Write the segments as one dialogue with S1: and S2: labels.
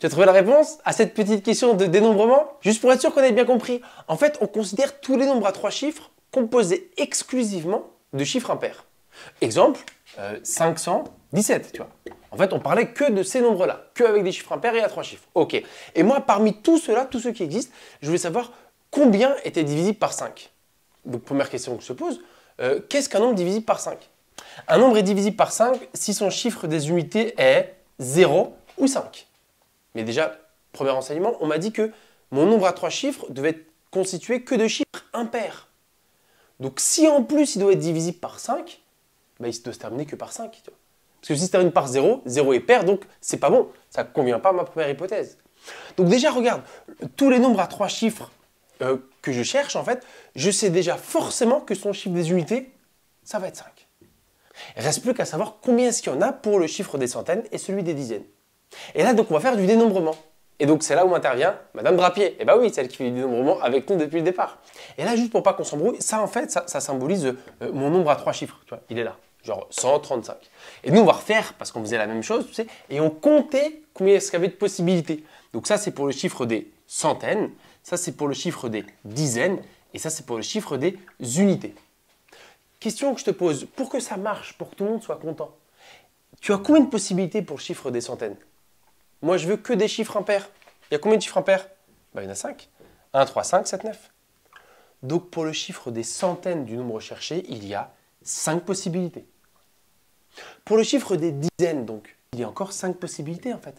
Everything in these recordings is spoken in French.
S1: Tu as trouvé la réponse à cette petite question de dénombrement Juste pour être sûr qu'on ait bien compris, en fait, on considère tous les nombres à trois chiffres composés exclusivement de chiffres impairs. Exemple, 517, euh, tu vois. En fait, on parlait que de ces nombres-là, que avec des chiffres impairs et à trois chiffres. Ok. Et moi, parmi tout cela, tous ceux qui existent, je voulais savoir combien était divisible par 5. Donc, première question que je pose, euh, qu'est-ce qu'un nombre divisible par 5 Un nombre est divisible par 5 si son chiffre des unités est 0 ou 5. Mais déjà, premier renseignement, on m'a dit que mon nombre à trois chiffres devait être constitué que de chiffres impairs. Donc si en plus il doit être divisible par 5, bah, il ne doit se terminer que par 5. Parce que si se termine par 0, 0 est pair, donc c'est pas bon. Ça ne convient pas à ma première hypothèse. Donc déjà, regarde, tous les nombres à trois chiffres euh, que je cherche, en fait, je sais déjà forcément que son chiffre des unités, ça va être 5. Il reste plus qu'à savoir combien est-ce qu'il y en a pour le chiffre des centaines et celui des dizaines. Et là, donc, on va faire du dénombrement. Et donc, c'est là où m'intervient Madame Drapier. Et bah oui, celle qui fait du dénombrement avec nous depuis le départ. Et là, juste pour pas qu'on s'embrouille, ça, en fait, ça, symbolise euh, euh, mon nombre à trois chiffres. Tu vois, il est là, genre 135. Et nous, on va refaire, parce qu'on faisait la même chose, tu sais, et on comptait combien est-ce qu'il y avait de possibilités. Donc ça, c'est pour le chiffre des centaines, ça, c'est pour le chiffre des dizaines, et ça, c'est pour le chiffre des unités. Question que je te pose, pour que ça marche, pour que tout le monde soit content, tu as combien de possibilités pour le chiffre des centaines moi, je veux que des chiffres impairs. Il y a combien de chiffres impairs bah, Il y en a 5. 1, 3, 5, 7, 9. Donc pour le chiffre des centaines du nombre recherché, il y a 5 possibilités. Pour le chiffre des dizaines, donc, il y a encore 5 possibilités en fait.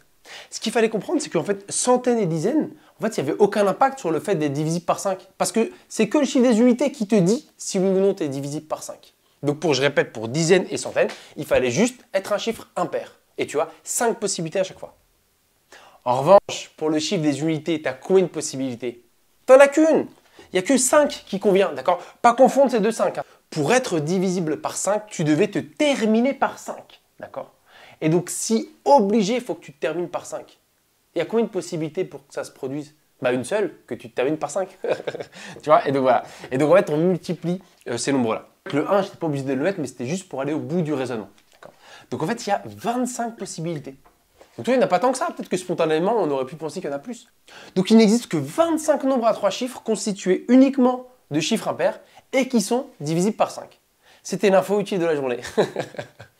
S1: Ce qu'il fallait comprendre, c'est qu'en fait, centaines et dizaines, en fait, il n'y avait aucun impact sur le fait d'être divisible par 5. Parce que c'est que le chiffre des unités qui te dit si oui ou non tu es divisible par 5. Donc pour, je répète, pour dizaines et centaines, il fallait juste être un chiffre impair. Et tu as 5 possibilités à chaque fois. En revanche, pour le chiffre des unités, tu as combien de possibilités T'en as qu'une Il n'y a que 5 qui convient, d'accord Pas confondre ces deux 5. Hein. Pour être divisible par 5, tu devais te terminer par 5, d'accord Et donc si obligé, il faut que tu te termines par 5. Il y a combien de possibilités pour que ça se produise bah une seule, que tu te termines par 5. tu vois Et donc voilà. Et donc en fait, on multiplie euh, ces nombres-là. Le 1, je n'étais pas obligé de le mettre, mais c'était juste pour aller au bout du raisonnement. Donc en fait, il y a 25 possibilités. Donc il n'y en a pas tant que ça. Peut-être que spontanément, on aurait pu penser qu'il y en a plus. Donc il n'existe que 25 nombres à 3 chiffres constitués uniquement de chiffres impairs et qui sont divisibles par 5. C'était l'info utile de la journée.